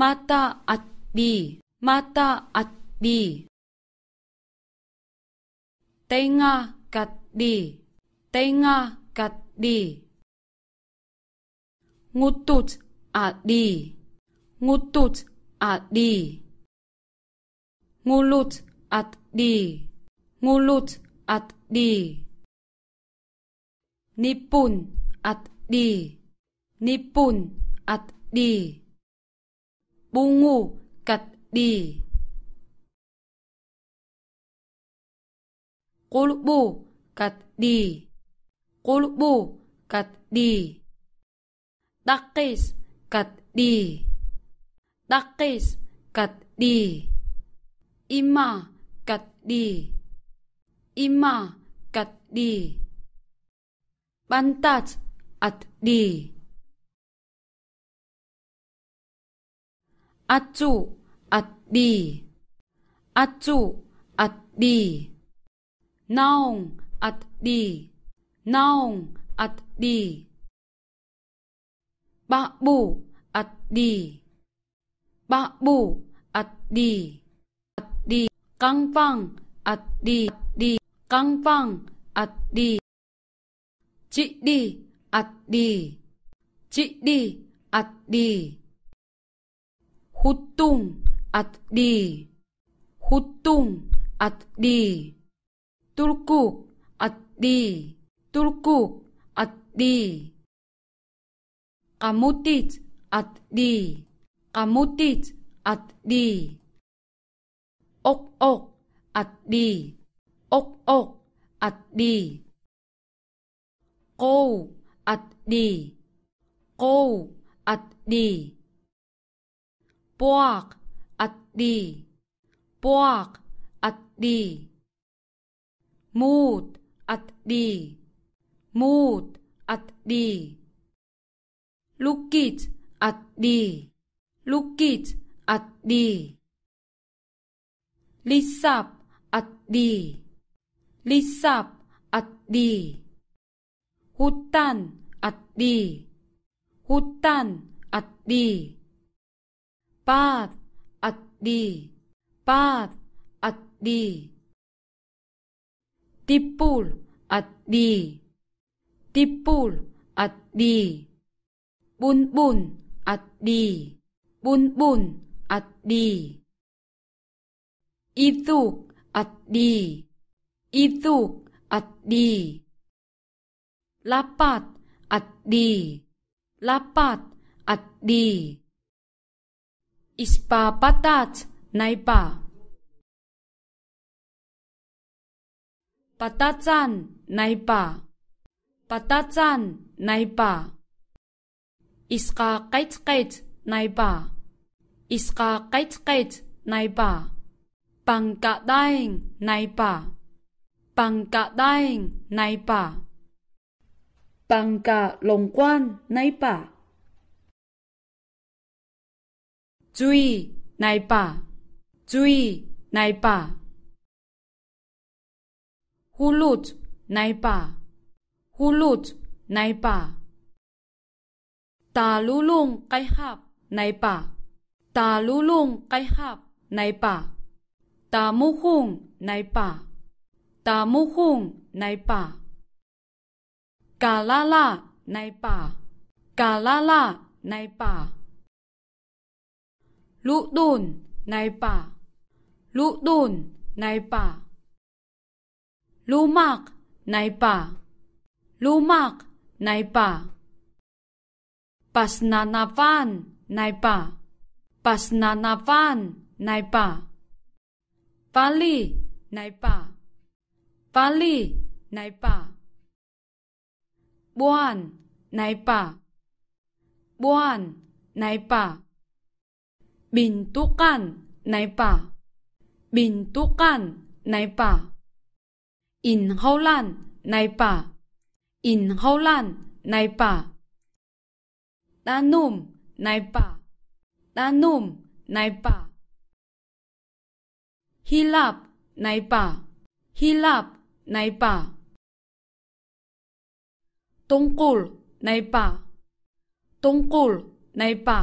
mata ati, mata ati. Tenga di, tenga di, Ngutut adi, ngutut adi. Ngulut adi, ngulut adi. Nipun adi, nipun adi bungu kat di kulbu kat di kulbu kat di takis kat di takis kat di ima kat di ima kat di bantat at di át chủ, át đi. át chủ, át đi. Naong, át đi. Naong, át đi. Bạ bù, át đi. Bạ bù, át đi. át đi. Căng phăng, át đi. đi. Căng phăng, át đi. Chị đi, át đi. Chị đi, át đi. hutung di, hutung atdi tulkuk atdi tulkuk di, kamutit di, kamutit atdi ok ok atdi ok ok at di, atdi at di. Puak Atti Puak Atti Mood at Atti Mood at Atti Look it Atti Look it Atti Lisap Atti Lisap Atti Hutan at Atti Hutan at Atti ปาดอัดดีปาดอัดดี ติปูลอัดดี ติปูลอัดดี บุญบุญอัดดี บุญบุญอัดดีอีสุก อัดดีอีสุก อัดดีลาปัดอัดดีลาปัดอัดดี Ispapatat naipa Patacan naipa Patacan naipa Iska kait kait naipa Iska kait kait naipa Pangkadaing naipa Pangkadaing naipa Pangka longkwan naipa Cui nai pa. Cui nai pa. Hulut nai pa. Hulut nai pa. Talulong kay hap nai pa. Talulong kay hap nai pa. Tamuhong nai pa. Tamuhong nai pa. Kalala nai pa. Kalala nai pa. ลุดุนในป่าลุดุนในป่า ลูมากในป่า ลูมากในป่า ปัสนานาฟานในป่า ปัสนานาฟานในป่าฟาลีในป่าฟาลีในป่าบ้านในป่าบ้านในป่าบินตุกันในป่าบินตุกันในป่าอินเฮาลันในป่าอินเฮาลันในป่าตานุ่มในป่าตานุ่มในป่าฮิลับในป่าฮิลับในป่าตงกุลในป่าตงกุลในป่า